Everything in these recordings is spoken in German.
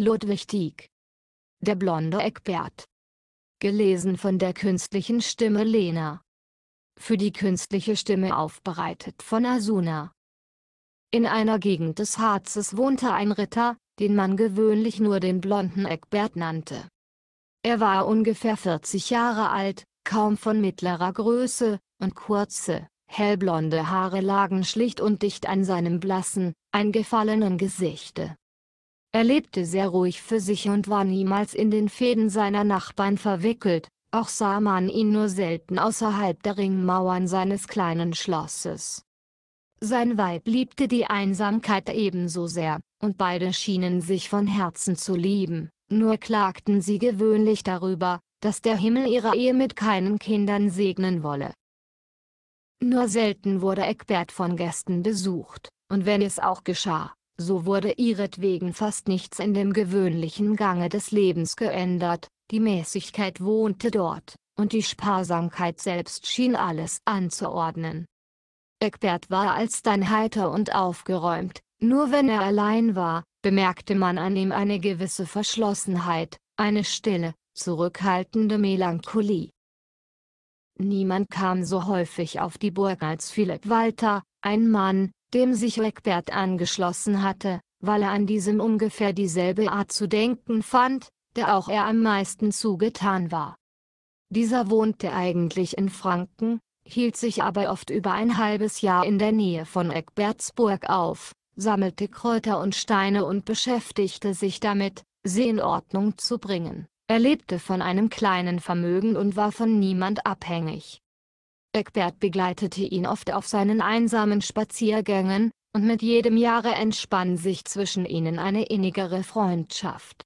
Ludwig Tieck. Der blonde Eckbert. Gelesen von der künstlichen Stimme Lena. Für die künstliche Stimme aufbereitet von Asuna. In einer Gegend des Harzes wohnte ein Ritter, den man gewöhnlich nur den blonden Eckbert nannte. Er war ungefähr 40 Jahre alt, kaum von mittlerer Größe, und kurze, hellblonde Haare lagen schlicht und dicht an seinem blassen, eingefallenen Gesichte. Er lebte sehr ruhig für sich und war niemals in den Fäden seiner Nachbarn verwickelt, auch sah man ihn nur selten außerhalb der Ringmauern seines kleinen Schlosses. Sein Weib liebte die Einsamkeit ebenso sehr, und beide schienen sich von Herzen zu lieben, nur klagten sie gewöhnlich darüber, dass der Himmel ihre Ehe mit keinen Kindern segnen wolle. Nur selten wurde Eckbert von Gästen besucht, und wenn es auch geschah, so wurde ihretwegen fast nichts in dem gewöhnlichen Gange des Lebens geändert, die Mäßigkeit wohnte dort, und die Sparsamkeit selbst schien alles anzuordnen. Eckbert war alsdann heiter und aufgeräumt, nur wenn er allein war, bemerkte man an ihm eine gewisse Verschlossenheit, eine stille, zurückhaltende Melancholie. Niemand kam so häufig auf die Burg als Philipp Walter, ein Mann, dem sich Eckbert angeschlossen hatte, weil er an diesem ungefähr dieselbe Art zu denken fand, der auch er am meisten zugetan war. Dieser wohnte eigentlich in Franken, hielt sich aber oft über ein halbes Jahr in der Nähe von Eckbertsburg auf, sammelte Kräuter und Steine und beschäftigte sich damit, sie in Ordnung zu bringen. Er lebte von einem kleinen Vermögen und war von niemand abhängig. Eckbert begleitete ihn oft auf seinen einsamen Spaziergängen, und mit jedem Jahre entspann sich zwischen ihnen eine innigere Freundschaft.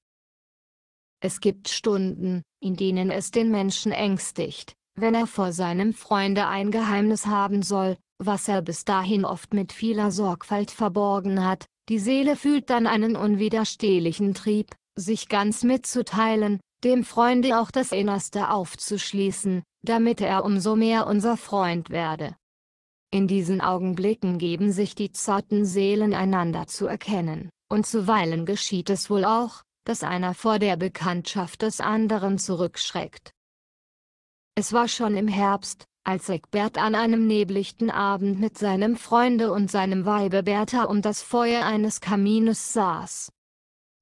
Es gibt Stunden, in denen es den Menschen ängstigt, wenn er vor seinem Freunde ein Geheimnis haben soll, was er bis dahin oft mit vieler Sorgfalt verborgen hat, die Seele fühlt dann einen unwiderstehlichen Trieb, sich ganz mitzuteilen, dem Freunde auch das Innerste aufzuschließen, damit er umso mehr unser Freund werde. In diesen Augenblicken geben sich die zarten Seelen einander zu erkennen, und zuweilen geschieht es wohl auch, dass einer vor der Bekanntschaft des anderen zurückschreckt. Es war schon im Herbst, als Eckbert an einem neblichten Abend mit seinem Freunde und seinem Weibe Bertha um das Feuer eines Kamines saß.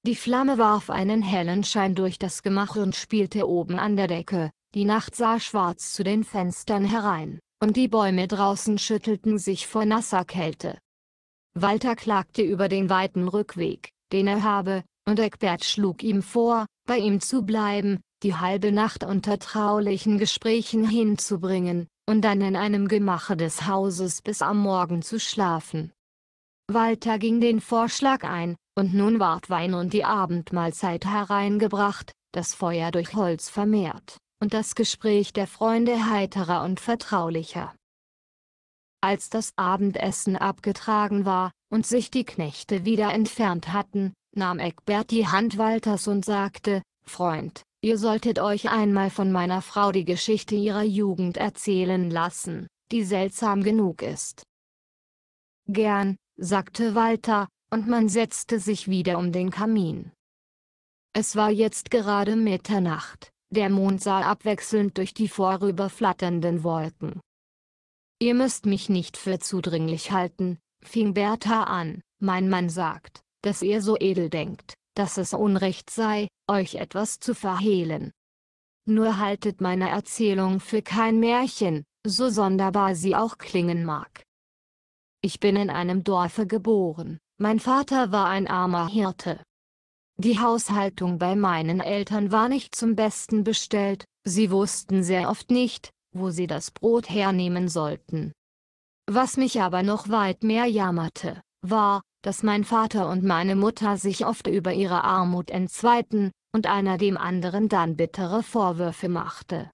Die Flamme warf einen hellen Schein durch das Gemach und spielte oben an der Decke, die Nacht sah schwarz zu den Fenstern herein, und die Bäume draußen schüttelten sich vor nasser Kälte. Walter klagte über den weiten Rückweg, den er habe, und Eckbert schlug ihm vor, bei ihm zu bleiben, die halbe Nacht unter traulichen Gesprächen hinzubringen, und dann in einem Gemache des Hauses bis am Morgen zu schlafen. Walter ging den Vorschlag ein, und nun ward Wein und die Abendmahlzeit hereingebracht, das Feuer durch Holz vermehrt und das Gespräch der Freunde heiterer und vertraulicher. Als das Abendessen abgetragen war und sich die Knechte wieder entfernt hatten, nahm Eckbert die Hand Walters und sagte, Freund, ihr solltet euch einmal von meiner Frau die Geschichte ihrer Jugend erzählen lassen, die seltsam genug ist. Gern, sagte Walter, und man setzte sich wieder um den Kamin. Es war jetzt gerade Mitternacht. Der Mond sah abwechselnd durch die vorüberflatternden Wolken. Ihr müsst mich nicht für zudringlich halten, fing Bertha an, mein Mann sagt, dass ihr so edel denkt, dass es Unrecht sei, euch etwas zu verhehlen. Nur haltet meine Erzählung für kein Märchen, so sonderbar sie auch klingen mag. Ich bin in einem Dorfe geboren, mein Vater war ein armer Hirte, die Haushaltung bei meinen Eltern war nicht zum Besten bestellt, sie wussten sehr oft nicht, wo sie das Brot hernehmen sollten. Was mich aber noch weit mehr jammerte, war, dass mein Vater und meine Mutter sich oft über ihre Armut entzweiten, und einer dem anderen dann bittere Vorwürfe machte.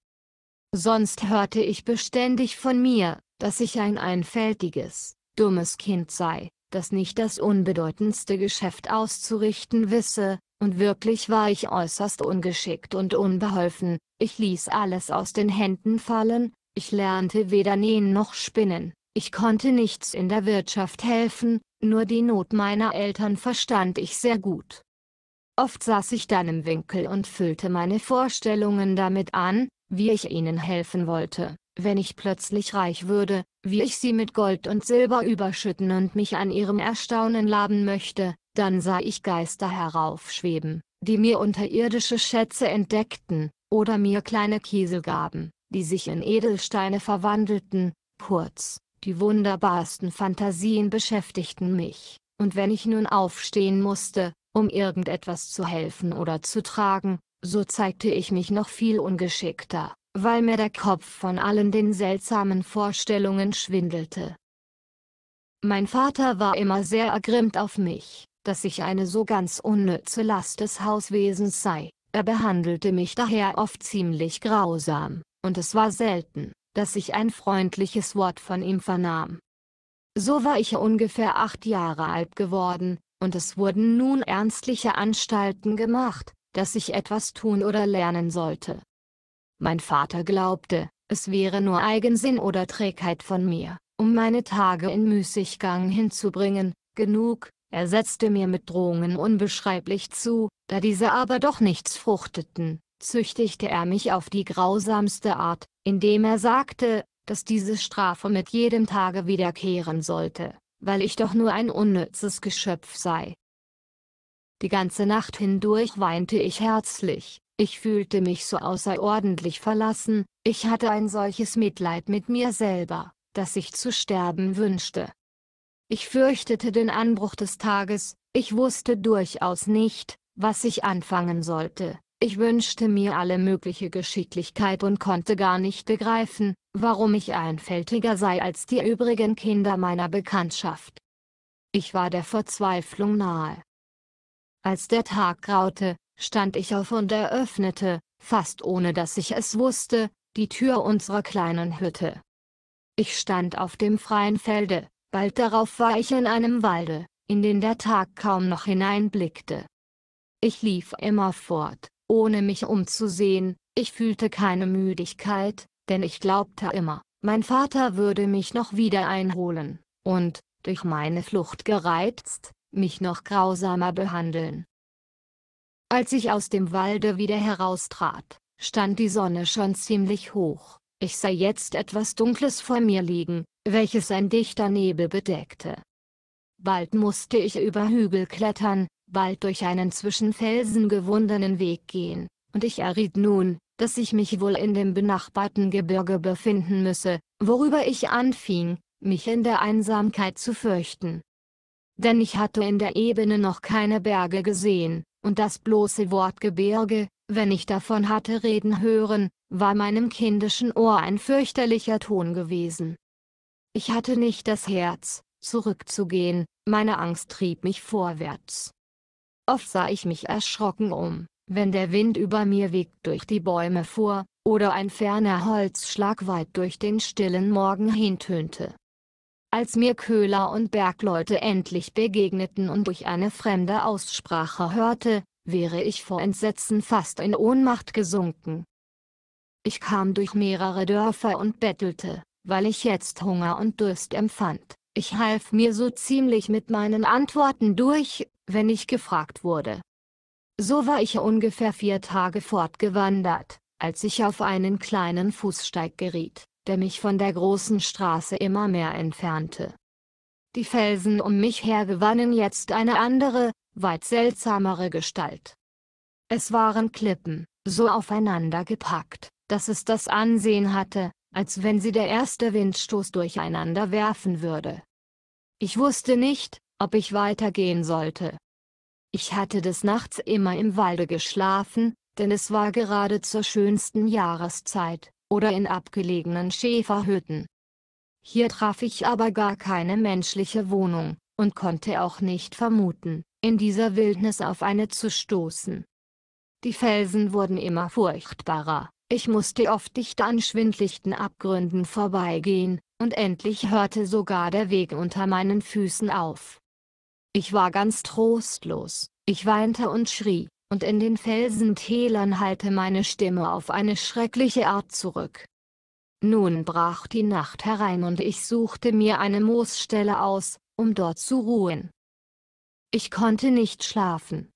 Sonst hörte ich beständig von mir, dass ich ein einfältiges, dummes Kind sei, das nicht das unbedeutendste Geschäft auszurichten wisse, und wirklich war ich äußerst ungeschickt und unbeholfen, ich ließ alles aus den Händen fallen, ich lernte weder nähen noch spinnen, ich konnte nichts in der Wirtschaft helfen, nur die Not meiner Eltern verstand ich sehr gut. Oft saß ich dann im Winkel und füllte meine Vorstellungen damit an, wie ich ihnen helfen wollte wenn ich plötzlich reich würde, wie ich sie mit Gold und Silber überschütten und mich an ihrem Erstaunen laben möchte, dann sah ich Geister heraufschweben, die mir unterirdische Schätze entdeckten, oder mir kleine Kiesel gaben, die sich in Edelsteine verwandelten, kurz, die wunderbarsten Fantasien beschäftigten mich, und wenn ich nun aufstehen musste, um irgendetwas zu helfen oder zu tragen, so zeigte ich mich noch viel ungeschickter, weil mir der Kopf von allen den seltsamen Vorstellungen schwindelte. Mein Vater war immer sehr ergrimmt auf mich, dass ich eine so ganz unnütze Last des Hauswesens sei, er behandelte mich daher oft ziemlich grausam, und es war selten, dass ich ein freundliches Wort von ihm vernahm. So war ich ungefähr acht Jahre alt geworden, und es wurden nun ernstliche Anstalten gemacht, dass ich etwas tun oder lernen sollte, mein Vater glaubte, es wäre nur Eigensinn oder Trägheit von mir, um meine Tage in Müßiggang hinzubringen, genug, er setzte mir mit Drohungen unbeschreiblich zu, da diese aber doch nichts fruchteten, züchtigte er mich auf die grausamste Art, indem er sagte, dass diese Strafe mit jedem Tage wiederkehren sollte, weil ich doch nur ein unnützes Geschöpf sei. Die ganze Nacht hindurch weinte ich herzlich, ich fühlte mich so außerordentlich verlassen, ich hatte ein solches Mitleid mit mir selber, dass ich zu sterben wünschte. Ich fürchtete den Anbruch des Tages, ich wusste durchaus nicht, was ich anfangen sollte, ich wünschte mir alle mögliche Geschicklichkeit und konnte gar nicht begreifen, warum ich einfältiger sei als die übrigen Kinder meiner Bekanntschaft. Ich war der Verzweiflung nahe. Als der Tag graute, stand ich auf und eröffnete, fast ohne dass ich es wusste, die Tür unserer kleinen Hütte. Ich stand auf dem freien Felde, bald darauf war ich in einem Walde, in den der Tag kaum noch hineinblickte. Ich lief immer fort, ohne mich umzusehen, ich fühlte keine Müdigkeit, denn ich glaubte immer, mein Vater würde mich noch wieder einholen, und, durch meine Flucht gereizt, mich noch grausamer behandeln. Als ich aus dem Walde wieder heraustrat, stand die Sonne schon ziemlich hoch. Ich sah jetzt etwas Dunkles vor mir liegen, welches ein dichter Nebel bedeckte. Bald musste ich über Hügel klettern, bald durch einen zwischen Felsen gewundenen Weg gehen, und ich erriet nun, dass ich mich wohl in dem benachbarten Gebirge befinden müsse, worüber ich anfing, mich in der Einsamkeit zu fürchten. Denn ich hatte in der Ebene noch keine Berge gesehen, und das bloße Wort Gebirge, wenn ich davon hatte reden hören, war meinem kindischen Ohr ein fürchterlicher Ton gewesen. Ich hatte nicht das Herz, zurückzugehen, meine Angst trieb mich vorwärts. Oft sah ich mich erschrocken um, wenn der Wind über mir Weg durch die Bäume fuhr, oder ein ferner Holzschlag weit durch den stillen Morgen hintönte. Als mir Köhler und Bergleute endlich begegneten und ich eine fremde Aussprache hörte, wäre ich vor Entsetzen fast in Ohnmacht gesunken. Ich kam durch mehrere Dörfer und bettelte, weil ich jetzt Hunger und Durst empfand. Ich half mir so ziemlich mit meinen Antworten durch, wenn ich gefragt wurde. So war ich ungefähr vier Tage fortgewandert, als ich auf einen kleinen Fußsteig geriet der mich von der großen Straße immer mehr entfernte. Die Felsen um mich her gewannen jetzt eine andere, weit seltsamere Gestalt. Es waren Klippen, so aufeinander gepackt, dass es das Ansehen hatte, als wenn sie der erste Windstoß durcheinander werfen würde. Ich wusste nicht, ob ich weitergehen sollte. Ich hatte des Nachts immer im Walde geschlafen, denn es war gerade zur schönsten Jahreszeit, oder in abgelegenen Schäferhütten. Hier traf ich aber gar keine menschliche Wohnung, und konnte auch nicht vermuten, in dieser Wildnis auf eine zu stoßen. Die Felsen wurden immer furchtbarer, ich musste oft dicht an schwindlichten Abgründen vorbeigehen, und endlich hörte sogar der Weg unter meinen Füßen auf. Ich war ganz trostlos, ich weinte und schrie, und in den Felsentälern hallte meine Stimme auf eine schreckliche Art zurück. Nun brach die Nacht herein und ich suchte mir eine Moosstelle aus, um dort zu ruhen. Ich konnte nicht schlafen.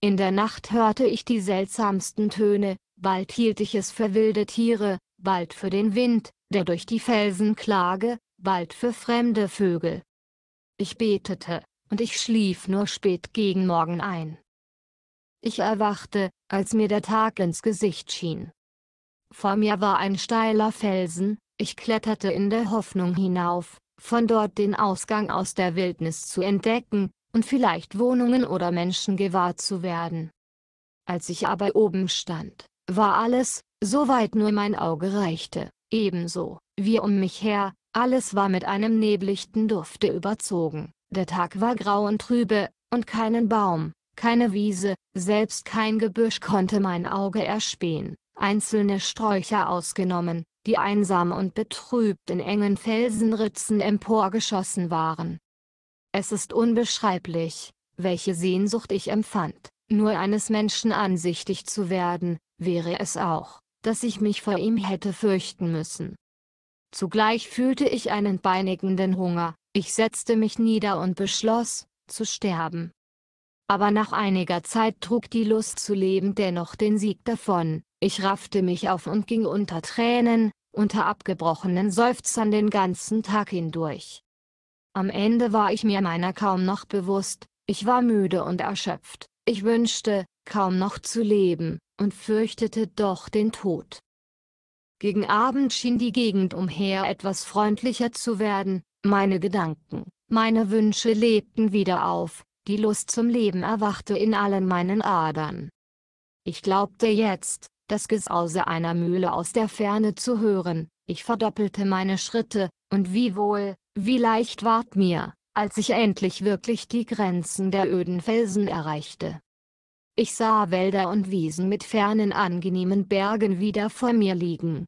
In der Nacht hörte ich die seltsamsten Töne, bald hielt ich es für wilde Tiere, bald für den Wind, der durch die Felsen klage, bald für fremde Vögel. Ich betete, und ich schlief nur spät gegen Morgen ein. Ich erwachte, als mir der Tag ins Gesicht schien. Vor mir war ein steiler Felsen, ich kletterte in der Hoffnung hinauf, von dort den Ausgang aus der Wildnis zu entdecken, und vielleicht Wohnungen oder Menschen gewahr zu werden. Als ich aber oben stand, war alles, soweit nur mein Auge reichte, ebenso, wie um mich her, alles war mit einem neblichten Dufte überzogen, der Tag war grau und trübe, und keinen Baum, keine Wiese, selbst kein Gebüsch konnte mein Auge erspähen, einzelne Sträucher ausgenommen, die einsam und betrübt in engen Felsenritzen emporgeschossen waren. Es ist unbeschreiblich, welche Sehnsucht ich empfand, nur eines Menschen ansichtig zu werden, wäre es auch, dass ich mich vor ihm hätte fürchten müssen. Zugleich fühlte ich einen beinigenden Hunger, ich setzte mich nieder und beschloss, zu sterben aber nach einiger Zeit trug die Lust zu leben dennoch den Sieg davon. Ich raffte mich auf und ging unter Tränen, unter abgebrochenen Seufzern den ganzen Tag hindurch. Am Ende war ich mir meiner kaum noch bewusst, ich war müde und erschöpft, ich wünschte, kaum noch zu leben, und fürchtete doch den Tod. Gegen Abend schien die Gegend umher etwas freundlicher zu werden, meine Gedanken, meine Wünsche lebten wieder auf, die Lust zum Leben erwachte in allen meinen Adern. Ich glaubte jetzt, das Gesause einer Mühle aus der Ferne zu hören, ich verdoppelte meine Schritte, und wie wohl, wie leicht ward mir, als ich endlich wirklich die Grenzen der öden Felsen erreichte. Ich sah Wälder und Wiesen mit fernen angenehmen Bergen wieder vor mir liegen.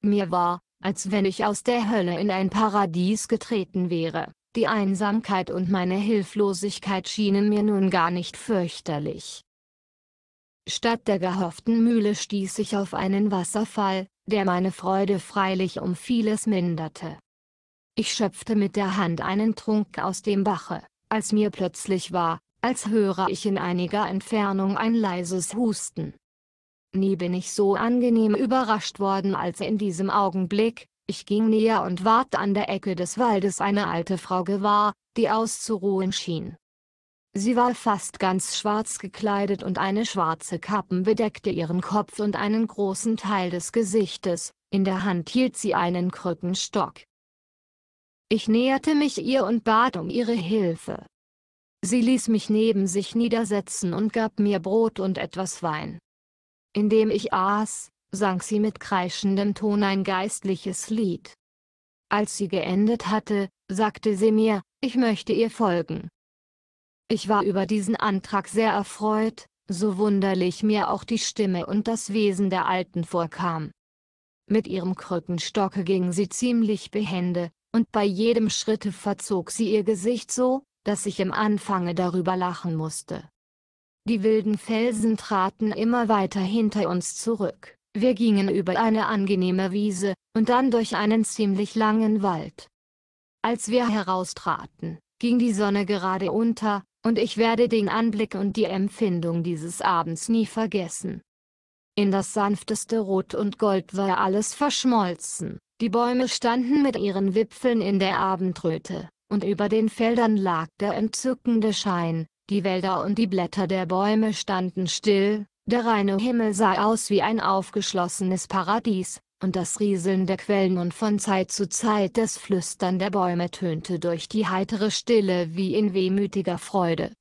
Mir war, als wenn ich aus der Hölle in ein Paradies getreten wäre. Die Einsamkeit und meine Hilflosigkeit schienen mir nun gar nicht fürchterlich. Statt der gehofften Mühle stieß ich auf einen Wasserfall, der meine Freude freilich um vieles minderte. Ich schöpfte mit der Hand einen Trunk aus dem Bache, als mir plötzlich war, als höre ich in einiger Entfernung ein leises Husten. Nie bin ich so angenehm überrascht worden als in diesem Augenblick, ich ging näher und ward an der Ecke des Waldes eine alte Frau gewahr, die auszuruhen schien. Sie war fast ganz schwarz gekleidet und eine schwarze Kappen bedeckte ihren Kopf und einen großen Teil des Gesichtes, in der Hand hielt sie einen Krückenstock. Ich näherte mich ihr und bat um ihre Hilfe. Sie ließ mich neben sich niedersetzen und gab mir Brot und etwas Wein. Indem ich aß, sang sie mit kreischendem Ton ein geistliches Lied. Als sie geendet hatte, sagte sie mir, ich möchte ihr folgen. Ich war über diesen Antrag sehr erfreut, so wunderlich mir auch die Stimme und das Wesen der Alten vorkam. Mit ihrem Krückenstocke ging sie ziemlich behende, und bei jedem Schritte verzog sie ihr Gesicht so, dass ich im Anfange darüber lachen musste. Die wilden Felsen traten immer weiter hinter uns zurück. Wir gingen über eine angenehme Wiese, und dann durch einen ziemlich langen Wald. Als wir heraustraten, ging die Sonne gerade unter, und ich werde den Anblick und die Empfindung dieses Abends nie vergessen. In das sanfteste Rot und Gold war alles verschmolzen, die Bäume standen mit ihren Wipfeln in der Abendröte, und über den Feldern lag der entzückende Schein, die Wälder und die Blätter der Bäume standen still, der reine Himmel sah aus wie ein aufgeschlossenes Paradies, und das Rieseln der Quellen und von Zeit zu Zeit das Flüstern der Bäume tönte durch die heitere Stille wie in wehmütiger Freude.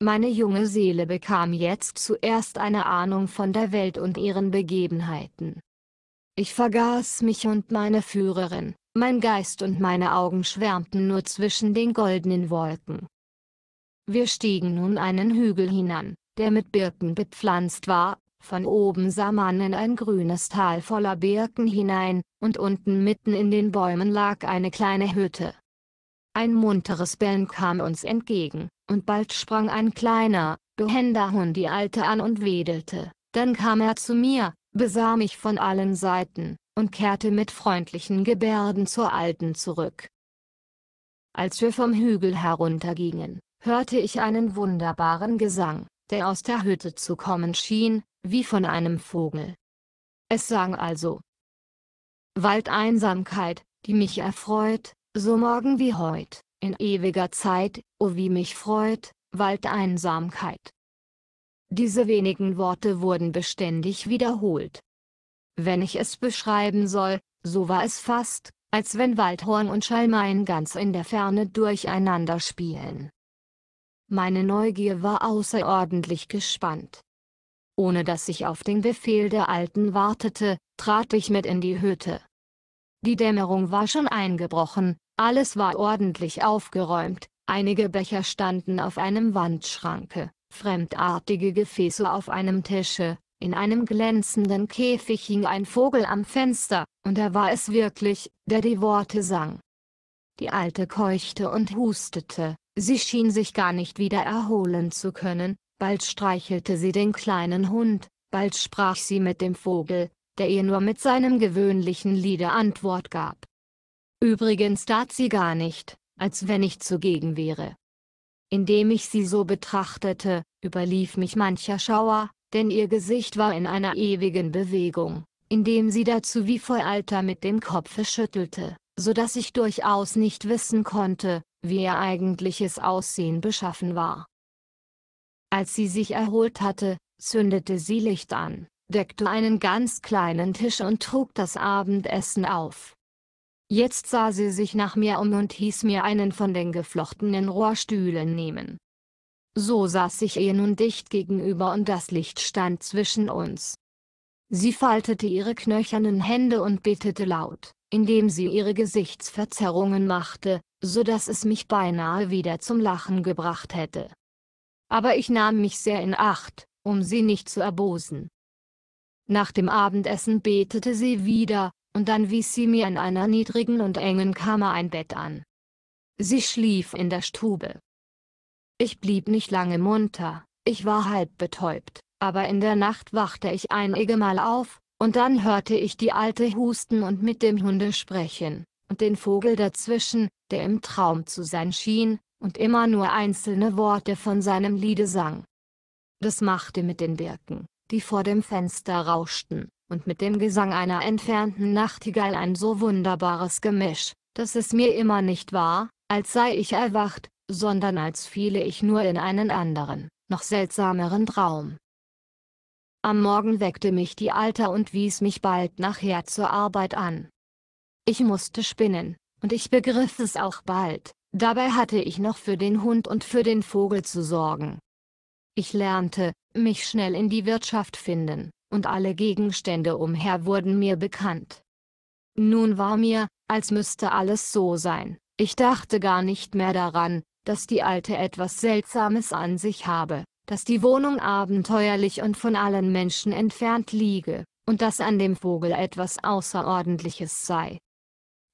Meine junge Seele bekam jetzt zuerst eine Ahnung von der Welt und ihren Begebenheiten. Ich vergaß mich und meine Führerin, mein Geist und meine Augen schwärmten nur zwischen den goldenen Wolken. Wir stiegen nun einen Hügel hinan, der mit Birken bepflanzt war, von oben sah man in ein grünes Tal voller Birken hinein, und unten mitten in den Bäumen lag eine kleine Hütte. Ein munteres Bellen kam uns entgegen, und bald sprang ein kleiner, behender Hund die Alte an und wedelte, dann kam er zu mir, besah mich von allen Seiten, und kehrte mit freundlichen Gebärden zur Alten zurück. Als wir vom Hügel heruntergingen, hörte ich einen wunderbaren Gesang, der aus der Hütte zu kommen schien, wie von einem Vogel. Es sang also. Waldeinsamkeit, die mich erfreut, so morgen wie heut, in ewiger Zeit, o oh wie mich freut, Waldeinsamkeit. Diese wenigen Worte wurden beständig wiederholt. Wenn ich es beschreiben soll, so war es fast, als wenn Waldhorn und Schalmein ganz in der Ferne durcheinander spielen. Meine Neugier war außerordentlich gespannt. Ohne dass ich auf den Befehl der Alten wartete, trat ich mit in die Hütte. Die Dämmerung war schon eingebrochen, alles war ordentlich aufgeräumt, einige Becher standen auf einem Wandschranke, fremdartige Gefäße auf einem Tische, in einem glänzenden Käfig hing ein Vogel am Fenster, und er war es wirklich, der die Worte sang. Die Alte keuchte und hustete, Sie schien sich gar nicht wieder erholen zu können, bald streichelte sie den kleinen Hund, bald sprach sie mit dem Vogel, der ihr nur mit seinem gewöhnlichen Liede Antwort gab. Übrigens tat sie gar nicht, als wenn ich zugegen wäre. Indem ich sie so betrachtete, überlief mich mancher Schauer, denn ihr Gesicht war in einer ewigen Bewegung, indem sie dazu wie vor Alter mit dem Kopfe schüttelte, so dass ich durchaus nicht wissen konnte, wie ihr eigentliches Aussehen beschaffen war. Als sie sich erholt hatte, zündete sie Licht an, deckte einen ganz kleinen Tisch und trug das Abendessen auf. Jetzt sah sie sich nach mir um und hieß mir einen von den geflochtenen Rohrstühlen nehmen. So saß ich ihr nun dicht gegenüber und das Licht stand zwischen uns. Sie faltete ihre knöchernen Hände und betete laut, indem sie ihre Gesichtsverzerrungen machte, so dass es mich beinahe wieder zum Lachen gebracht hätte. Aber ich nahm mich sehr in Acht, um sie nicht zu erbosen. Nach dem Abendessen betete sie wieder, und dann wies sie mir in einer niedrigen und engen Kammer ein Bett an. Sie schlief in der Stube. Ich blieb nicht lange munter, ich war halb betäubt, aber in der Nacht wachte ich einige Mal auf, und dann hörte ich die Alte husten und mit dem Hunde sprechen und den Vogel dazwischen, der im Traum zu sein schien, und immer nur einzelne Worte von seinem Liede sang. Das machte mit den Birken, die vor dem Fenster rauschten, und mit dem Gesang einer entfernten Nachtigall ein so wunderbares Gemisch, dass es mir immer nicht war, als sei ich erwacht, sondern als fiele ich nur in einen anderen, noch seltsameren Traum. Am Morgen weckte mich die Alter und wies mich bald nachher zur Arbeit an. Ich musste spinnen, und ich begriff es auch bald, dabei hatte ich noch für den Hund und für den Vogel zu sorgen. Ich lernte, mich schnell in die Wirtschaft finden, und alle Gegenstände umher wurden mir bekannt. Nun war mir, als müsste alles so sein, ich dachte gar nicht mehr daran, dass die Alte etwas Seltsames an sich habe, dass die Wohnung abenteuerlich und von allen Menschen entfernt liege, und dass an dem Vogel etwas Außerordentliches sei.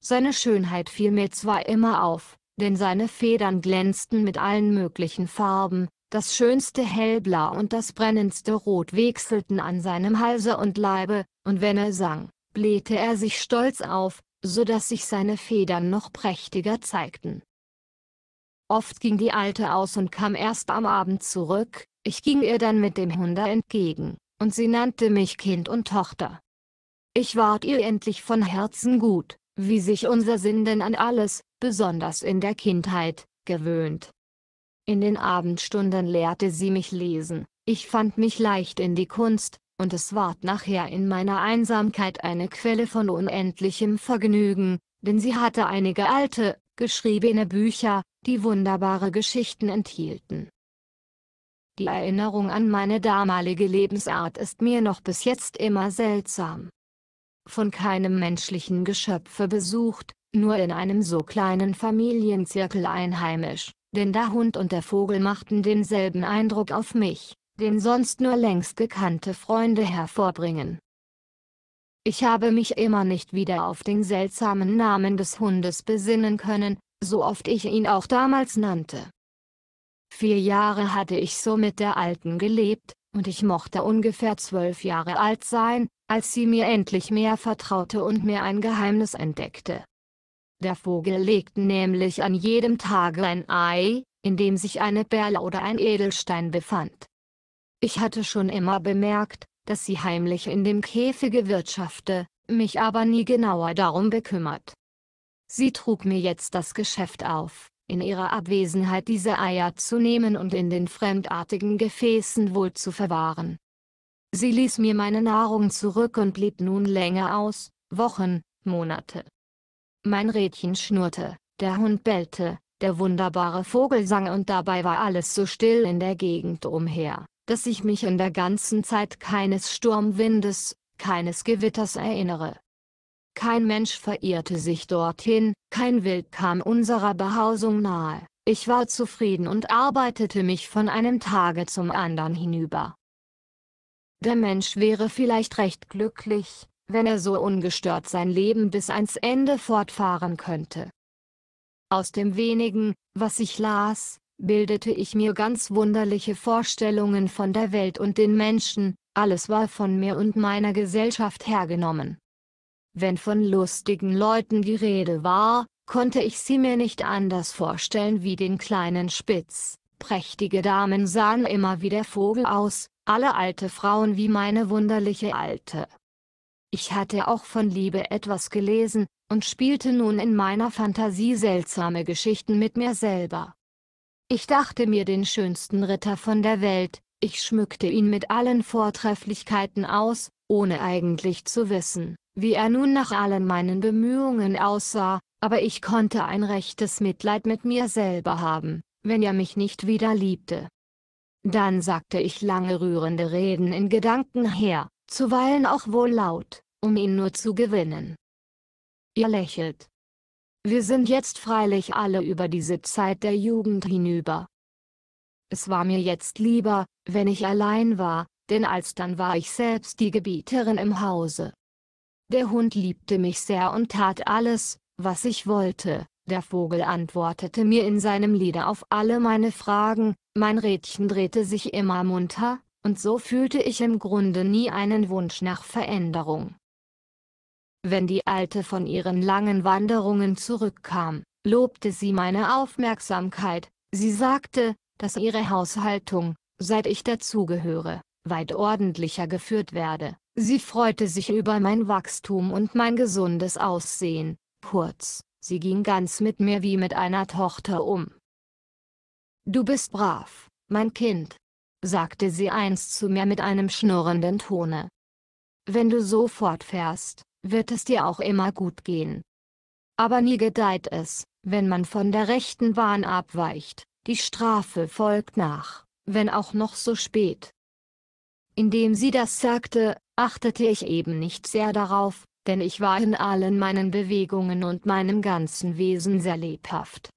Seine Schönheit fiel mir zwar immer auf, denn seine Federn glänzten mit allen möglichen Farben, das schönste hellblau und das brennendste rot wechselten an seinem Halse und Leibe, und wenn er sang, blähte er sich stolz auf, so dass sich seine Federn noch prächtiger zeigten. Oft ging die Alte aus und kam erst am Abend zurück, ich ging ihr dann mit dem Hunde entgegen, und sie nannte mich Kind und Tochter. Ich ward ihr endlich von Herzen gut, wie sich unser Sinn denn an alles, besonders in der Kindheit, gewöhnt. In den Abendstunden lehrte sie mich lesen, ich fand mich leicht in die Kunst, und es ward nachher in meiner Einsamkeit eine Quelle von unendlichem Vergnügen, denn sie hatte einige alte, geschriebene Bücher, die wunderbare Geschichten enthielten. Die Erinnerung an meine damalige Lebensart ist mir noch bis jetzt immer seltsam von keinem menschlichen Geschöpfe besucht, nur in einem so kleinen Familienzirkel einheimisch, denn der Hund und der Vogel machten denselben Eindruck auf mich, den sonst nur längst gekannte Freunde hervorbringen. Ich habe mich immer nicht wieder auf den seltsamen Namen des Hundes besinnen können, so oft ich ihn auch damals nannte. Vier Jahre hatte ich so mit der Alten gelebt, und ich mochte ungefähr zwölf Jahre alt sein, als sie mir endlich mehr vertraute und mir ein Geheimnis entdeckte. Der Vogel legt nämlich an jedem Tage ein Ei, in dem sich eine Perle oder ein Edelstein befand. Ich hatte schon immer bemerkt, dass sie heimlich in dem Käfige wirtschaftete, mich aber nie genauer darum bekümmert. Sie trug mir jetzt das Geschäft auf, in ihrer Abwesenheit diese Eier zu nehmen und in den fremdartigen Gefäßen wohl zu verwahren. Sie ließ mir meine Nahrung zurück und blieb nun länger aus, Wochen, Monate. Mein Rädchen schnurrte, der Hund bellte, der wunderbare Vogel sang und dabei war alles so still in der Gegend umher, dass ich mich in der ganzen Zeit keines Sturmwindes, keines Gewitters erinnere. Kein Mensch verirrte sich dorthin, kein Wild kam unserer Behausung nahe, ich war zufrieden und arbeitete mich von einem Tage zum anderen hinüber. Der Mensch wäre vielleicht recht glücklich, wenn er so ungestört sein Leben bis ans Ende fortfahren könnte. Aus dem wenigen, was ich las, bildete ich mir ganz wunderliche Vorstellungen von der Welt und den Menschen, alles war von mir und meiner Gesellschaft hergenommen. Wenn von lustigen Leuten die Rede war, konnte ich sie mir nicht anders vorstellen wie den kleinen Spitz. Prächtige Damen sahen immer wie der Vogel aus, alle alte Frauen wie meine wunderliche Alte. Ich hatte auch von Liebe etwas gelesen, und spielte nun in meiner Fantasie seltsame Geschichten mit mir selber. Ich dachte mir den schönsten Ritter von der Welt, ich schmückte ihn mit allen Vortrefflichkeiten aus, ohne eigentlich zu wissen, wie er nun nach allen meinen Bemühungen aussah, aber ich konnte ein rechtes Mitleid mit mir selber haben, wenn er mich nicht wieder liebte. Dann sagte ich lange rührende Reden in Gedanken her, zuweilen auch wohl laut, um ihn nur zu gewinnen. Ihr lächelt. Wir sind jetzt freilich alle über diese Zeit der Jugend hinüber. Es war mir jetzt lieber, wenn ich allein war, denn alsdann war ich selbst die Gebieterin im Hause. Der Hund liebte mich sehr und tat alles, was ich wollte, der Vogel antwortete mir in seinem Liede auf alle meine Fragen, mein Rädchen drehte sich immer munter, und so fühlte ich im Grunde nie einen Wunsch nach Veränderung. Wenn die Alte von ihren langen Wanderungen zurückkam, lobte sie meine Aufmerksamkeit, sie sagte, dass ihre Haushaltung, seit ich dazugehöre, weit ordentlicher geführt werde. Sie freute sich über mein Wachstum und mein gesundes Aussehen, kurz, sie ging ganz mit mir wie mit einer Tochter um. Du bist brav, mein Kind, sagte sie einst zu mir mit einem schnurrenden Tone. Wenn du so fortfährst, wird es dir auch immer gut gehen. Aber nie gedeiht es, wenn man von der rechten Bahn abweicht, die Strafe folgt nach, wenn auch noch so spät. Indem sie das sagte, achtete ich eben nicht sehr darauf, denn ich war in allen meinen Bewegungen und meinem ganzen Wesen sehr lebhaft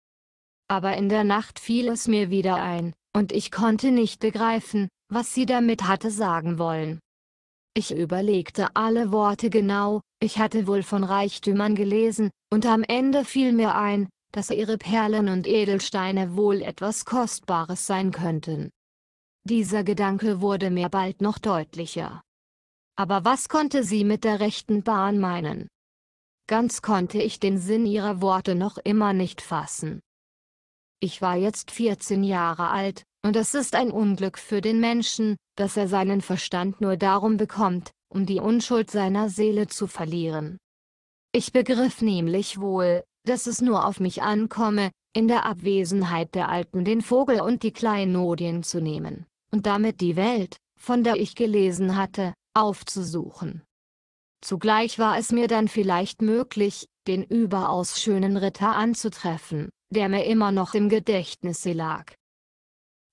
aber in der Nacht fiel es mir wieder ein, und ich konnte nicht begreifen, was sie damit hatte sagen wollen. Ich überlegte alle Worte genau, ich hatte wohl von Reichtümern gelesen, und am Ende fiel mir ein, dass ihre Perlen und Edelsteine wohl etwas Kostbares sein könnten. Dieser Gedanke wurde mir bald noch deutlicher. Aber was konnte sie mit der rechten Bahn meinen? Ganz konnte ich den Sinn ihrer Worte noch immer nicht fassen. Ich war jetzt 14 Jahre alt, und es ist ein Unglück für den Menschen, dass er seinen Verstand nur darum bekommt, um die Unschuld seiner Seele zu verlieren. Ich begriff nämlich wohl, dass es nur auf mich ankomme, in der Abwesenheit der Alten den Vogel und die Kleinodien zu nehmen, und damit die Welt, von der ich gelesen hatte, aufzusuchen. Zugleich war es mir dann vielleicht möglich, den überaus schönen Ritter anzutreffen, der mir immer noch im Gedächtnisse lag.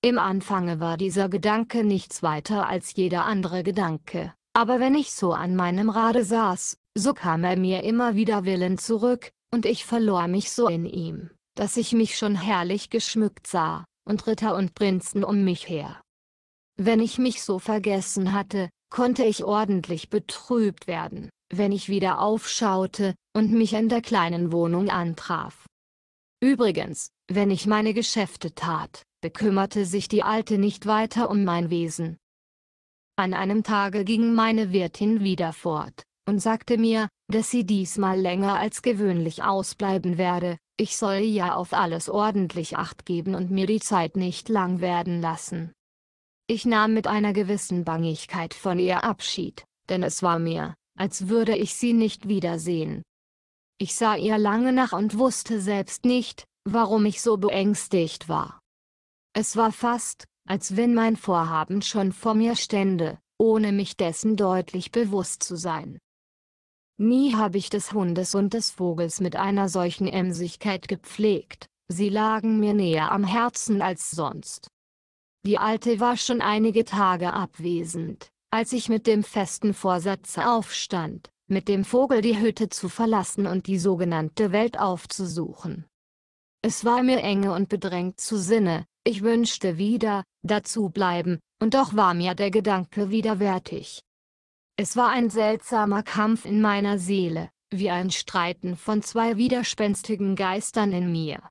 Im Anfange war dieser Gedanke nichts weiter als jeder andere Gedanke, aber wenn ich so an meinem Rade saß, so kam er mir immer wieder willen zurück, und ich verlor mich so in ihm, dass ich mich schon herrlich geschmückt sah, und Ritter und Prinzen um mich her. Wenn ich mich so vergessen hatte, konnte ich ordentlich betrübt werden, wenn ich wieder aufschaute und mich in der kleinen Wohnung antraf. Übrigens, wenn ich meine Geschäfte tat, bekümmerte sich die Alte nicht weiter um mein Wesen. An einem Tage ging meine Wirtin wieder fort und sagte mir, dass sie diesmal länger als gewöhnlich ausbleiben werde, ich solle ja auf alles ordentlich acht geben und mir die Zeit nicht lang werden lassen. Ich nahm mit einer gewissen Bangigkeit von ihr Abschied, denn es war mir, als würde ich sie nicht wiedersehen. Ich sah ihr lange nach und wusste selbst nicht, warum ich so beängstigt war. Es war fast, als wenn mein Vorhaben schon vor mir stände, ohne mich dessen deutlich bewusst zu sein. Nie habe ich des Hundes und des Vogels mit einer solchen Emsigkeit gepflegt, sie lagen mir näher am Herzen als sonst. Die Alte war schon einige Tage abwesend, als ich mit dem festen Vorsatz aufstand, mit dem Vogel die Hütte zu verlassen und die sogenannte Welt aufzusuchen. Es war mir enge und bedrängt zu Sinne, ich wünschte wieder, dazu bleiben, und doch war mir der Gedanke widerwärtig. Es war ein seltsamer Kampf in meiner Seele, wie ein Streiten von zwei widerspenstigen Geistern in mir.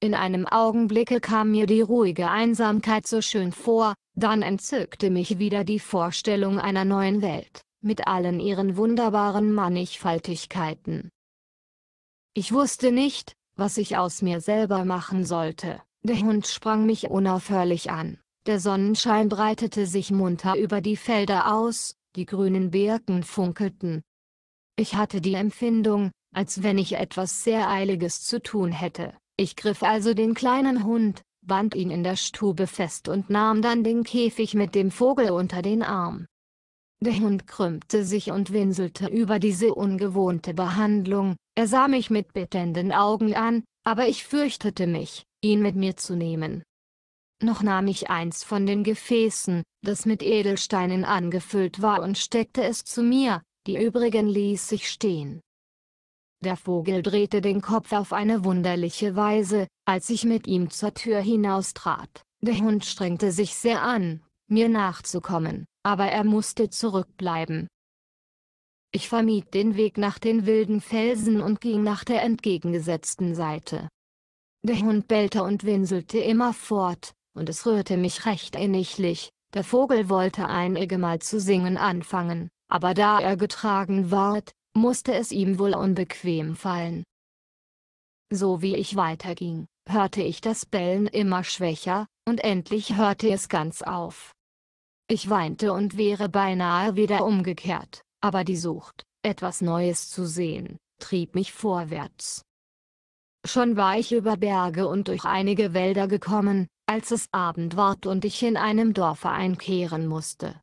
In einem Augenblicke kam mir die ruhige Einsamkeit so schön vor, dann entzückte mich wieder die Vorstellung einer neuen Welt, mit allen ihren wunderbaren Mannigfaltigkeiten. Ich wusste nicht, was ich aus mir selber machen sollte, der Hund sprang mich unaufhörlich an, der Sonnenschein breitete sich munter über die Felder aus, die grünen Birken funkelten. Ich hatte die Empfindung, als wenn ich etwas sehr Eiliges zu tun hätte. Ich griff also den kleinen Hund, band ihn in der Stube fest und nahm dann den Käfig mit dem Vogel unter den Arm. Der Hund krümmte sich und winselte über diese ungewohnte Behandlung, er sah mich mit bittenden Augen an, aber ich fürchtete mich, ihn mit mir zu nehmen. Noch nahm ich eins von den Gefäßen, das mit Edelsteinen angefüllt war und steckte es zu mir, die übrigen ließ ich stehen. Der Vogel drehte den Kopf auf eine wunderliche Weise, als ich mit ihm zur Tür hinaustrat. Der Hund strengte sich sehr an, mir nachzukommen, aber er musste zurückbleiben. Ich vermied den Weg nach den wilden Felsen und ging nach der entgegengesetzten Seite. Der Hund bellte und winselte immerfort, und es rührte mich recht inniglich, der Vogel wollte einige Mal zu singen anfangen, aber da er getragen ward, musste es ihm wohl unbequem fallen. So wie ich weiterging, hörte ich das Bellen immer schwächer, und endlich hörte es ganz auf. Ich weinte und wäre beinahe wieder umgekehrt, aber die Sucht, etwas Neues zu sehen, trieb mich vorwärts. Schon war ich über Berge und durch einige Wälder gekommen, als es Abend ward und ich in einem Dorfe einkehren musste.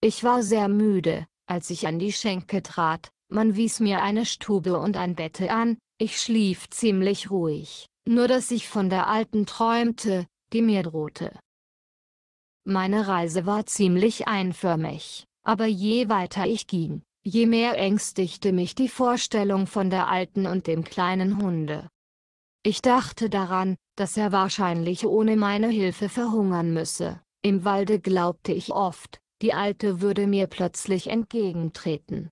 Ich war sehr müde, als ich an die Schenke trat, man wies mir eine Stube und ein Bette an, ich schlief ziemlich ruhig, nur dass ich von der Alten träumte, die mir drohte. Meine Reise war ziemlich einförmig, aber je weiter ich ging, je mehr ängstigte mich die Vorstellung von der Alten und dem kleinen Hunde. Ich dachte daran, dass er wahrscheinlich ohne meine Hilfe verhungern müsse. Im Walde glaubte ich oft, die Alte würde mir plötzlich entgegentreten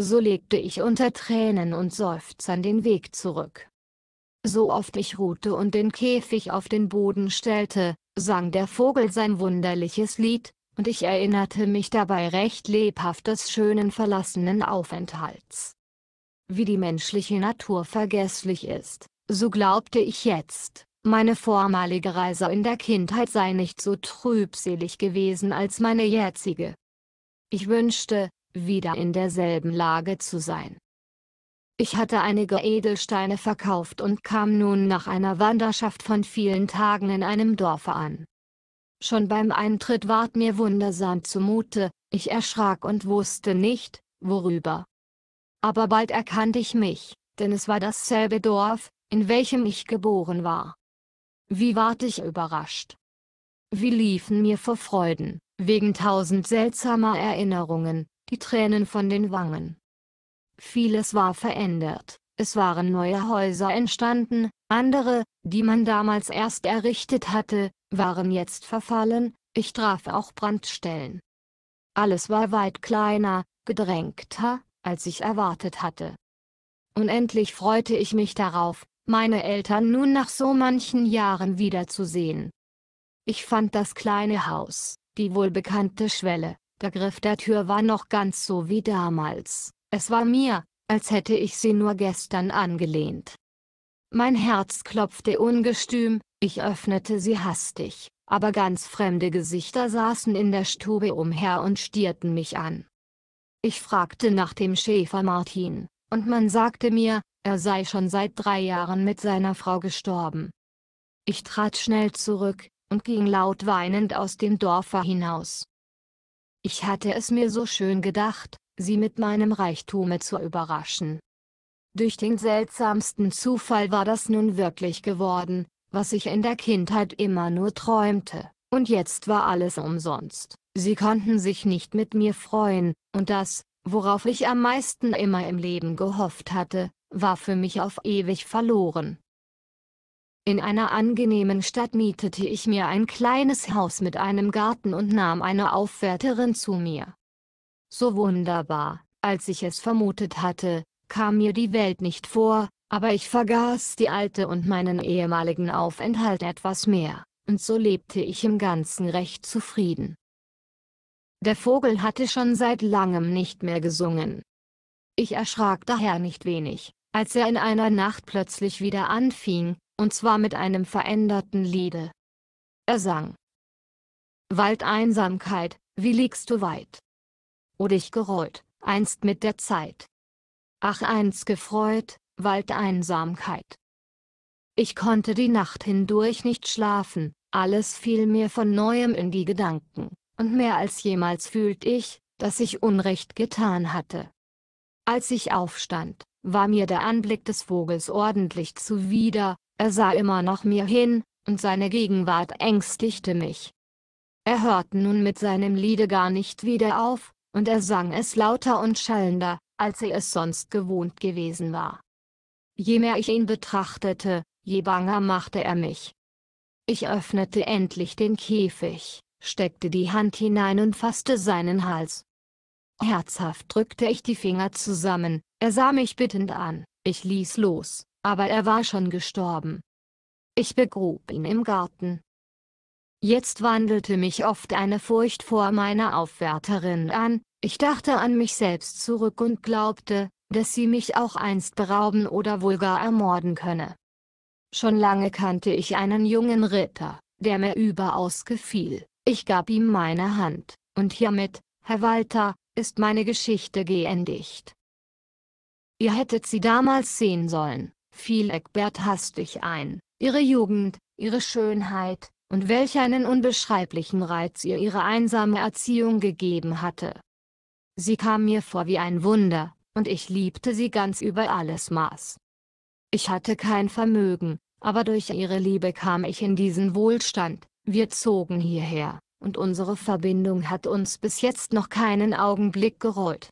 so legte ich unter Tränen und Seufzern den Weg zurück. So oft ich ruhte und den Käfig auf den Boden stellte, sang der Vogel sein wunderliches Lied, und ich erinnerte mich dabei recht lebhaft des schönen verlassenen Aufenthalts. Wie die menschliche Natur vergesslich ist, so glaubte ich jetzt, meine vormalige Reise in der Kindheit sei nicht so trübselig gewesen als meine jetzige. Ich wünschte, wieder in derselben Lage zu sein. Ich hatte einige Edelsteine verkauft und kam nun nach einer Wanderschaft von vielen Tagen in einem Dorfe an. Schon beim Eintritt ward mir wundersam zumute, ich erschrak und wusste nicht, worüber. Aber bald erkannte ich mich, denn es war dasselbe Dorf, in welchem ich geboren war. Wie ward ich überrascht. Wie liefen mir vor Freuden, wegen tausend seltsamer Erinnerungen, die Tränen von den Wangen. Vieles war verändert, es waren neue Häuser entstanden, andere, die man damals erst errichtet hatte, waren jetzt verfallen, ich traf auch Brandstellen. Alles war weit kleiner, gedrängter, als ich erwartet hatte. Unendlich freute ich mich darauf, meine Eltern nun nach so manchen Jahren wiederzusehen. Ich fand das kleine Haus, die wohlbekannte Schwelle, der Griff der Tür war noch ganz so wie damals, es war mir, als hätte ich sie nur gestern angelehnt. Mein Herz klopfte ungestüm, ich öffnete sie hastig, aber ganz fremde Gesichter saßen in der Stube umher und stierten mich an. Ich fragte nach dem Schäfer Martin, und man sagte mir, er sei schon seit drei Jahren mit seiner Frau gestorben. Ich trat schnell zurück, und ging laut weinend aus dem Dorfer hinaus. Ich hatte es mir so schön gedacht, sie mit meinem Reichtume zu überraschen. Durch den seltsamsten Zufall war das nun wirklich geworden, was ich in der Kindheit immer nur träumte, und jetzt war alles umsonst. Sie konnten sich nicht mit mir freuen, und das, worauf ich am meisten immer im Leben gehofft hatte, war für mich auf ewig verloren. In einer angenehmen Stadt mietete ich mir ein kleines Haus mit einem Garten und nahm eine Aufwärterin zu mir. So wunderbar, als ich es vermutet hatte, kam mir die Welt nicht vor, aber ich vergaß die alte und meinen ehemaligen Aufenthalt etwas mehr, und so lebte ich im Ganzen recht zufrieden. Der Vogel hatte schon seit langem nicht mehr gesungen. Ich erschrak daher nicht wenig, als er in einer Nacht plötzlich wieder anfing, und zwar mit einem veränderten Liede. Er sang Waldeinsamkeit, wie liegst du weit? O dich gereut, einst mit der Zeit. Ach eins gefreut, Waldeinsamkeit. Ich konnte die Nacht hindurch nicht schlafen, alles fiel mir von neuem in die Gedanken, und mehr als jemals fühlt ich, dass ich Unrecht getan hatte. Als ich aufstand, war mir der Anblick des Vogels ordentlich zuwider, er sah immer nach mir hin, und seine Gegenwart ängstigte mich. Er hörte nun mit seinem Liede gar nicht wieder auf, und er sang es lauter und schallender, als er es sonst gewohnt gewesen war. Je mehr ich ihn betrachtete, je banger machte er mich. Ich öffnete endlich den Käfig, steckte die Hand hinein und fasste seinen Hals. Herzhaft drückte ich die Finger zusammen, er sah mich bittend an, ich ließ los, aber er war schon gestorben. Ich begrub ihn im Garten. Jetzt wandelte mich oft eine Furcht vor meiner Aufwärterin an, ich dachte an mich selbst zurück und glaubte, dass sie mich auch einst berauben oder wohl gar ermorden könne. Schon lange kannte ich einen jungen Ritter, der mir überaus gefiel, ich gab ihm meine Hand, und hiermit, Herr Walter, ist meine Geschichte geendigt. Ihr hättet sie damals sehen sollen fiel Eckbert hastig ein, ihre Jugend, ihre Schönheit, und welch einen unbeschreiblichen Reiz ihr ihre einsame Erziehung gegeben hatte. Sie kam mir vor wie ein Wunder, und ich liebte sie ganz über alles Maß. Ich hatte kein Vermögen, aber durch ihre Liebe kam ich in diesen Wohlstand, wir zogen hierher, und unsere Verbindung hat uns bis jetzt noch keinen Augenblick gereut.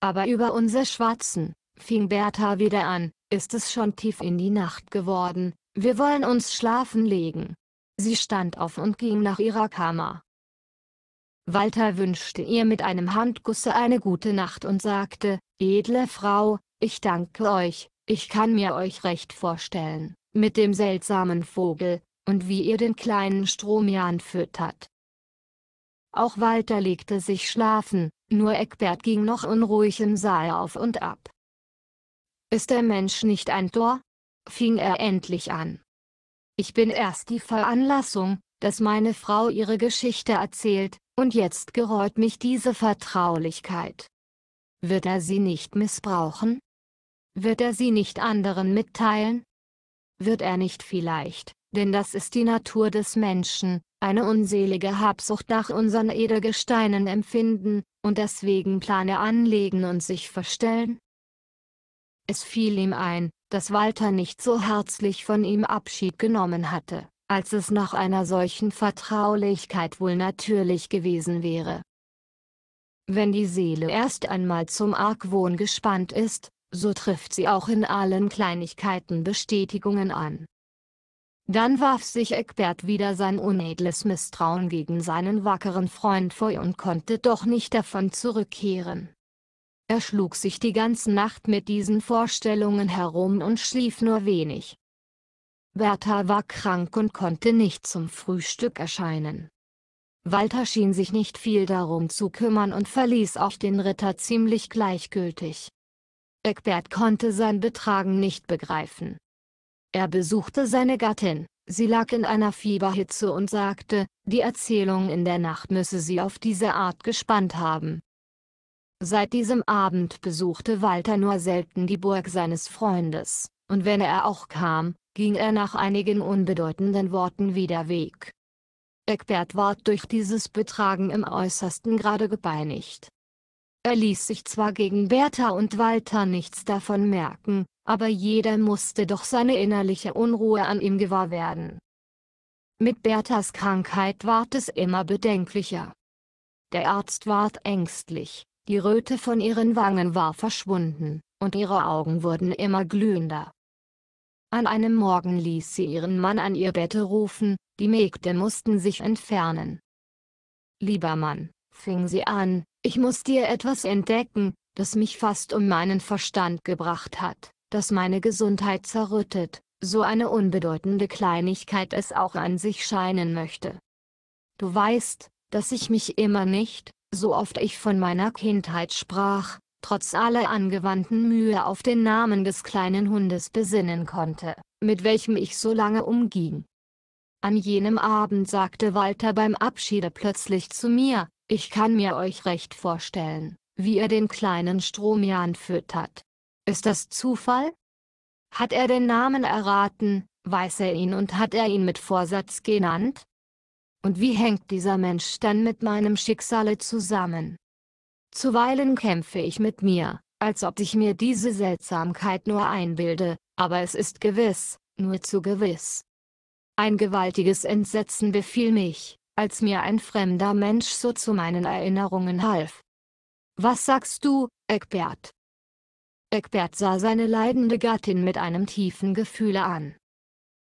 Aber über unser Schwatzen, fing Bertha wieder an, ist es schon tief in die Nacht geworden, wir wollen uns schlafen legen. Sie stand auf und ging nach ihrer Kammer. Walter wünschte ihr mit einem Handgusse eine gute Nacht und sagte, edle Frau, ich danke euch, ich kann mir euch recht vorstellen, mit dem seltsamen Vogel, und wie ihr den kleinen Stromian füttert. Auch Walter legte sich schlafen, nur Eckbert ging noch unruhig im Saal auf und ab. Ist der Mensch nicht ein Tor? fing er endlich an. Ich bin erst die Veranlassung, dass meine Frau ihre Geschichte erzählt, und jetzt gereut mich diese Vertraulichkeit. Wird er sie nicht missbrauchen? Wird er sie nicht anderen mitteilen? Wird er nicht vielleicht, denn das ist die Natur des Menschen, eine unselige Habsucht nach unseren Edelgesteinen empfinden, und deswegen Plane anlegen und sich verstellen? Es fiel ihm ein, dass Walter nicht so herzlich von ihm Abschied genommen hatte, als es nach einer solchen Vertraulichkeit wohl natürlich gewesen wäre. Wenn die Seele erst einmal zum Argwohn gespannt ist, so trifft sie auch in allen Kleinigkeiten Bestätigungen an. Dann warf sich Eckbert wieder sein unedles Misstrauen gegen seinen wackeren Freund vor und konnte doch nicht davon zurückkehren. Er schlug sich die ganze Nacht mit diesen Vorstellungen herum und schlief nur wenig. Bertha war krank und konnte nicht zum Frühstück erscheinen. Walter schien sich nicht viel darum zu kümmern und verließ auch den Ritter ziemlich gleichgültig. Eckbert konnte sein Betragen nicht begreifen. Er besuchte seine Gattin, sie lag in einer Fieberhitze und sagte, die Erzählung in der Nacht müsse sie auf diese Art gespannt haben, Seit diesem Abend besuchte Walter nur selten die Burg seines Freundes, und wenn er auch kam, ging er nach einigen unbedeutenden Worten wieder weg. Eckbert ward durch dieses Betragen im äußersten Grade gepeinigt. Er ließ sich zwar gegen Bertha und Walter nichts davon merken, aber jeder musste doch seine innerliche Unruhe an ihm gewahr werden. Mit Berthas Krankheit ward es immer bedenklicher. Der Arzt ward ängstlich, die Röte von ihren Wangen war verschwunden, und ihre Augen wurden immer glühender. An einem Morgen ließ sie ihren Mann an ihr Bette rufen, die Mägde mussten sich entfernen. Lieber Mann, fing sie an, ich muss dir etwas entdecken, das mich fast um meinen Verstand gebracht hat, das meine Gesundheit zerrüttet, so eine unbedeutende Kleinigkeit es auch an sich scheinen möchte. Du weißt, dass ich mich immer nicht, so oft ich von meiner Kindheit sprach, trotz aller angewandten Mühe auf den Namen des kleinen Hundes besinnen konnte, mit welchem ich so lange umging. An jenem Abend sagte Walter beim Abschiede plötzlich zu mir, ich kann mir euch recht vorstellen, wie er den kleinen Stromian füttert. Ist das Zufall? Hat er den Namen erraten, weiß er ihn und hat er ihn mit Vorsatz genannt? Und wie hängt dieser Mensch dann mit meinem Schicksale zusammen? Zuweilen kämpfe ich mit mir, als ob ich mir diese Seltsamkeit nur einbilde, aber es ist gewiss, nur zu gewiss. Ein gewaltiges Entsetzen befiel mich, als mir ein fremder Mensch so zu meinen Erinnerungen half. Was sagst du, Eckbert? Eckbert sah seine leidende Gattin mit einem tiefen Gefühle an.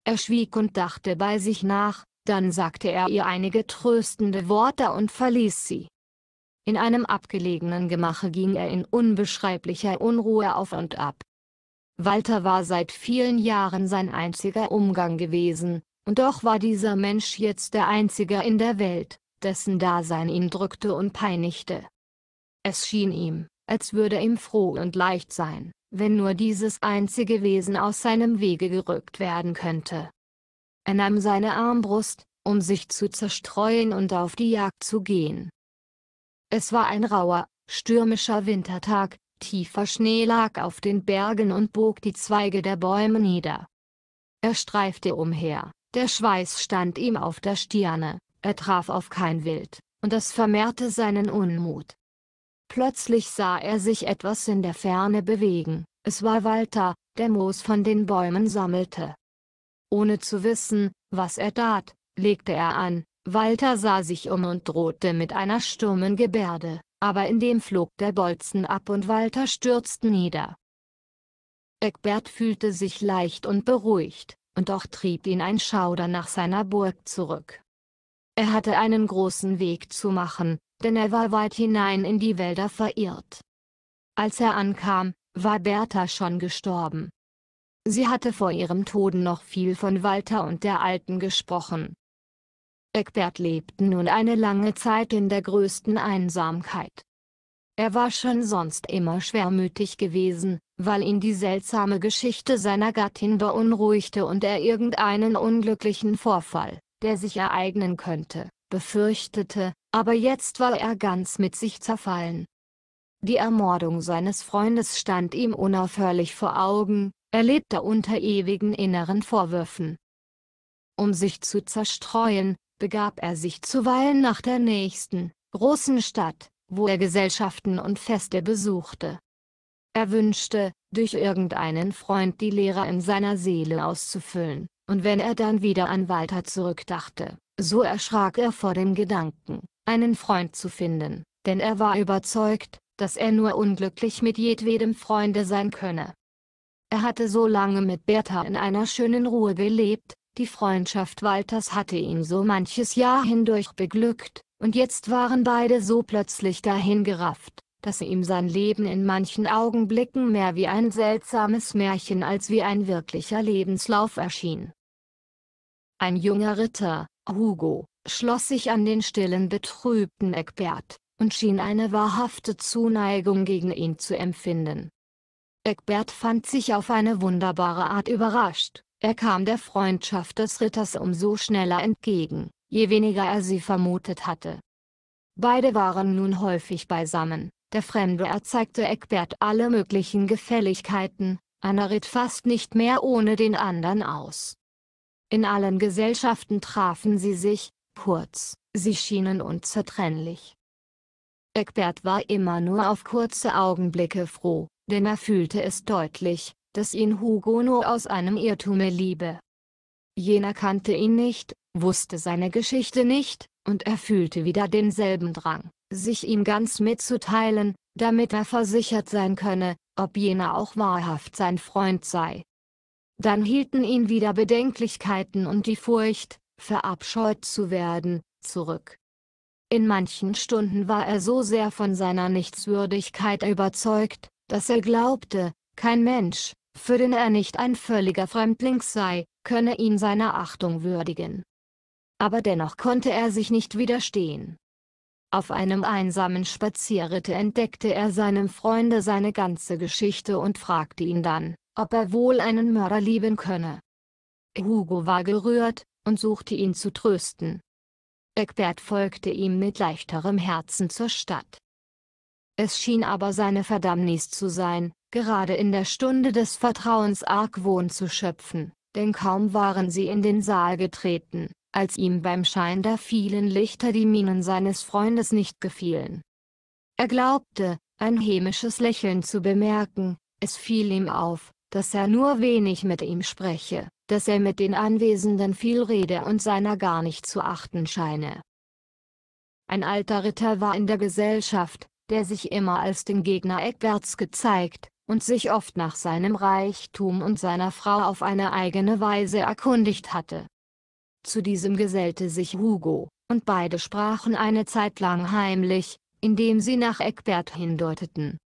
Er schwieg und dachte bei sich nach, dann sagte er ihr einige tröstende Worte und verließ sie. In einem abgelegenen Gemache ging er in unbeschreiblicher Unruhe auf und ab. Walter war seit vielen Jahren sein einziger Umgang gewesen, und doch war dieser Mensch jetzt der einzige in der Welt, dessen Dasein ihn drückte und peinigte. Es schien ihm, als würde ihm froh und leicht sein, wenn nur dieses einzige Wesen aus seinem Wege gerückt werden könnte. Er nahm seine Armbrust, um sich zu zerstreuen und auf die Jagd zu gehen. Es war ein rauer, stürmischer Wintertag, tiefer Schnee lag auf den Bergen und bog die Zweige der Bäume nieder. Er streifte umher, der Schweiß stand ihm auf der Stirne, er traf auf kein Wild, und das vermehrte seinen Unmut. Plötzlich sah er sich etwas in der Ferne bewegen, es war Walter, der Moos von den Bäumen sammelte. Ohne zu wissen, was er tat, legte er an. Walter sah sich um und drohte mit einer stummen Gebärde, aber in dem flog der Bolzen ab und Walter stürzte nieder. Eckbert fühlte sich leicht und beruhigt, und doch trieb ihn ein Schauder nach seiner Burg zurück. Er hatte einen großen Weg zu machen, denn er war weit hinein in die Wälder verirrt. Als er ankam, war Bertha schon gestorben. Sie hatte vor ihrem Tode noch viel von Walter und der Alten gesprochen. Eckbert lebte nun eine lange Zeit in der größten Einsamkeit. Er war schon sonst immer schwermütig gewesen, weil ihn die seltsame Geschichte seiner Gattin beunruhigte und er irgendeinen unglücklichen Vorfall, der sich ereignen könnte, befürchtete, aber jetzt war er ganz mit sich zerfallen. Die Ermordung seines Freundes stand ihm unaufhörlich vor Augen, er lebte unter ewigen inneren Vorwürfen. Um sich zu zerstreuen, begab er sich zuweilen nach der nächsten, großen Stadt, wo er Gesellschaften und Feste besuchte. Er wünschte, durch irgendeinen Freund die Leere in seiner Seele auszufüllen, und wenn er dann wieder an Walter zurückdachte, so erschrak er vor dem Gedanken, einen Freund zu finden, denn er war überzeugt, dass er nur unglücklich mit jedwedem Freunde sein könne. Er hatte so lange mit Bertha in einer schönen Ruhe gelebt, die Freundschaft Walters hatte ihn so manches Jahr hindurch beglückt, und jetzt waren beide so plötzlich dahingerafft, dass ihm sein Leben in manchen Augenblicken mehr wie ein seltsames Märchen als wie ein wirklicher Lebenslauf erschien. Ein junger Ritter, Hugo, schloss sich an den stillen betrübten Eckbert, und schien eine wahrhafte Zuneigung gegen ihn zu empfinden. Egbert fand sich auf eine wunderbare Art überrascht. Er kam der Freundschaft des Ritters umso schneller entgegen, je weniger er sie vermutet hatte. Beide waren nun häufig beisammen, der Fremde erzeigte Egbert alle möglichen Gefälligkeiten, einer ritt fast nicht mehr ohne den anderen aus. In allen Gesellschaften trafen sie sich, kurz, sie schienen unzertrennlich. Egbert war immer nur auf kurze Augenblicke froh, denn er fühlte es deutlich, dass ihn Hugo nur aus einem Irrtume liebe. Jener kannte ihn nicht, wusste seine Geschichte nicht, und er fühlte wieder denselben Drang, sich ihm ganz mitzuteilen, damit er versichert sein könne, ob jener auch wahrhaft sein Freund sei. Dann hielten ihn wieder Bedenklichkeiten und die Furcht, verabscheut zu werden, zurück. In manchen Stunden war er so sehr von seiner Nichtswürdigkeit überzeugt, dass er glaubte, kein Mensch, für den er nicht ein völliger Fremdling sei, könne ihn seiner Achtung würdigen. Aber dennoch konnte er sich nicht widerstehen. Auf einem einsamen Spazierritte entdeckte er seinem Freunde seine ganze Geschichte und fragte ihn dann, ob er wohl einen Mörder lieben könne. Hugo war gerührt und suchte ihn zu trösten. Eckbert folgte ihm mit leichterem Herzen zur Stadt. Es schien aber seine Verdammnis zu sein, gerade in der Stunde des Vertrauens Argwohn zu schöpfen, denn kaum waren sie in den Saal getreten, als ihm beim Schein der vielen Lichter die Minen seines Freundes nicht gefielen. Er glaubte, ein hämisches Lächeln zu bemerken, es fiel ihm auf, dass er nur wenig mit ihm spreche, dass er mit den Anwesenden viel rede und seiner gar nicht zu achten scheine. Ein alter Ritter war in der Gesellschaft, der sich immer als den Gegner Eckwerts gezeigt und sich oft nach seinem Reichtum und seiner Frau auf eine eigene Weise erkundigt hatte. Zu diesem gesellte sich Hugo, und beide sprachen eine Zeit lang heimlich, indem sie nach Eckbert hindeuteten.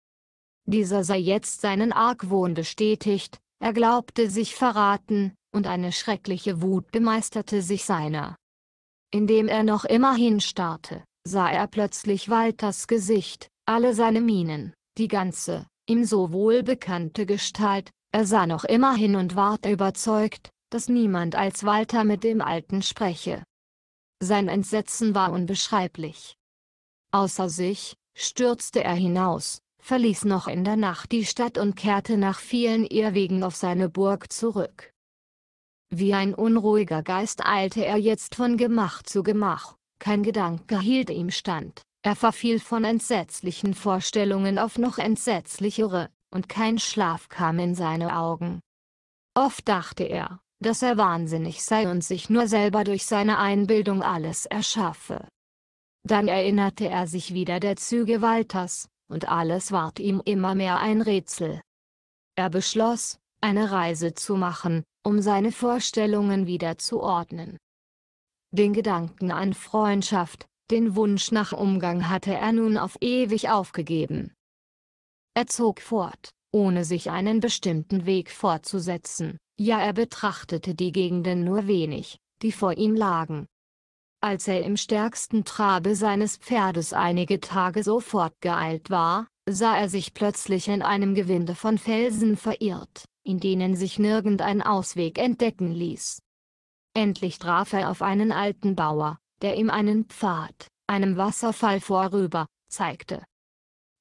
Dieser sei jetzt seinen Argwohn bestätigt, er glaubte sich verraten, und eine schreckliche Wut bemeisterte sich seiner. Indem er noch immer hinstarrte, sah er plötzlich Walters Gesicht, alle seine Mienen, die ganze, ihm so wohlbekannte Gestalt, er sah noch immer hin und ward überzeugt, dass niemand als Walter mit dem Alten spreche. Sein Entsetzen war unbeschreiblich. Außer sich, stürzte er hinaus, verließ noch in der Nacht die Stadt und kehrte nach vielen Irrwegen auf seine Burg zurück. Wie ein unruhiger Geist eilte er jetzt von Gemach zu Gemach, kein Gedanke hielt ihm stand, er verfiel von entsetzlichen Vorstellungen auf noch entsetzlichere, und kein Schlaf kam in seine Augen. Oft dachte er, dass er wahnsinnig sei und sich nur selber durch seine Einbildung alles erschaffe. Dann erinnerte er sich wieder der Züge Walters, und alles ward ihm immer mehr ein Rätsel. Er beschloss, eine Reise zu machen, um seine Vorstellungen wieder zu ordnen. Den Gedanken an Freundschaft, den Wunsch nach Umgang hatte er nun auf ewig aufgegeben. Er zog fort, ohne sich einen bestimmten Weg fortzusetzen, ja er betrachtete die Gegenden nur wenig, die vor ihm lagen. Als er im stärksten Trabe seines Pferdes einige Tage so fortgeeilt war, sah er sich plötzlich in einem Gewinde von Felsen verirrt, in denen sich nirgend ein Ausweg entdecken ließ. Endlich traf er auf einen alten Bauer, der ihm einen Pfad, einem Wasserfall vorüber, zeigte.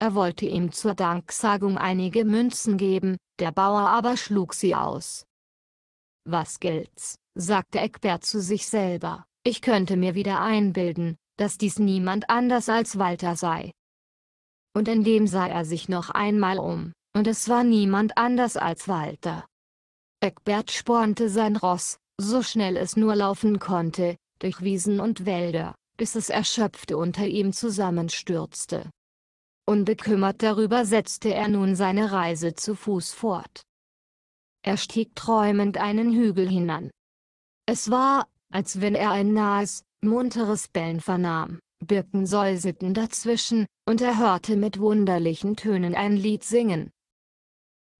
Er wollte ihm zur Danksagung einige Münzen geben, der Bauer aber schlug sie aus. Was gilt's, sagte Eckbert zu sich selber, ich könnte mir wieder einbilden, dass dies niemand anders als Walter sei. Und in dem sah er sich noch einmal um, und es war niemand anders als Walter. Eckbert spornte sein Ross, so schnell es nur laufen konnte, durch Wiesen und Wälder, bis es erschöpfte unter ihm zusammenstürzte. Unbekümmert darüber setzte er nun seine Reise zu Fuß fort. Er stieg träumend einen Hügel hinan. Es war, als wenn er ein nahes, munteres Bellen vernahm, Birken säuselten dazwischen, und er hörte mit wunderlichen Tönen ein Lied singen.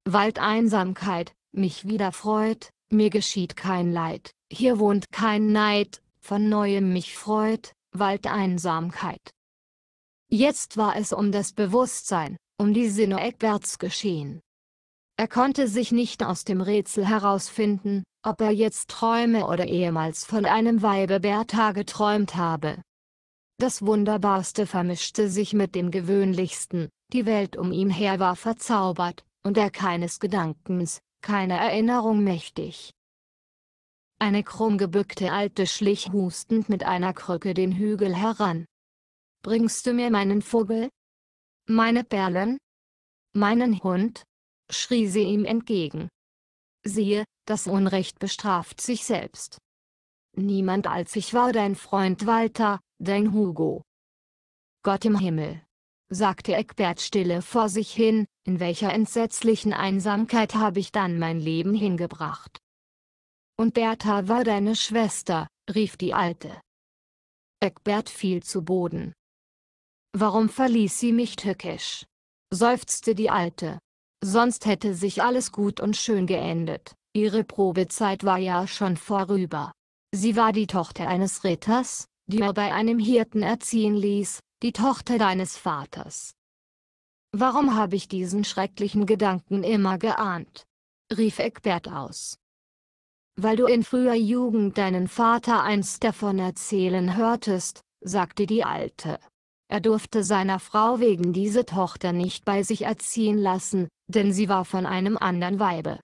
Waldeinsamkeit, mich wieder freut, mir geschieht kein Leid, hier wohnt kein Neid, von neuem mich freut, Wald Einsamkeit. Jetzt war es um das Bewusstsein, um die Sinne eckwärts geschehen. Er konnte sich nicht aus dem Rätsel herausfinden, ob er jetzt träume oder ehemals von einem Weibe Bertha geträumt habe. Das Wunderbarste vermischte sich mit dem Gewöhnlichsten, die Welt um ihn her war verzaubert, und er keines Gedankens, keine Erinnerung mächtig. Eine krumm gebückte Alte schlich hustend mit einer Krücke den Hügel heran. Bringst du mir meinen Vogel? Meine Perlen? Meinen Hund? schrie sie ihm entgegen. Siehe, das Unrecht bestraft sich selbst. Niemand als ich war dein Freund Walter, dein Hugo. Gott im Himmel! sagte Eckbert stille vor sich hin, in welcher entsetzlichen Einsamkeit habe ich dann mein Leben hingebracht. Und Bertha war deine Schwester, rief die Alte. Eckbert fiel zu Boden. Warum verließ sie mich tückisch? seufzte die Alte. Sonst hätte sich alles gut und schön geendet, ihre Probezeit war ja schon vorüber. Sie war die Tochter eines Ritters, die er bei einem Hirten erziehen ließ, die Tochter deines Vaters. Warum habe ich diesen schrecklichen Gedanken immer geahnt? rief Eckbert aus. Weil du in früher Jugend deinen Vater einst davon erzählen hörtest, sagte die Alte. Er durfte seiner Frau wegen diese Tochter nicht bei sich erziehen lassen, denn sie war von einem anderen Weibe.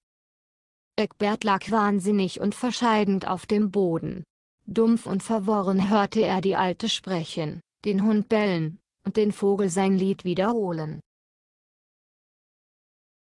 Eckbert lag wahnsinnig und verscheidend auf dem Boden. Dumpf und verworren hörte er die Alte sprechen, den Hund bellen, und den Vogel sein Lied wiederholen.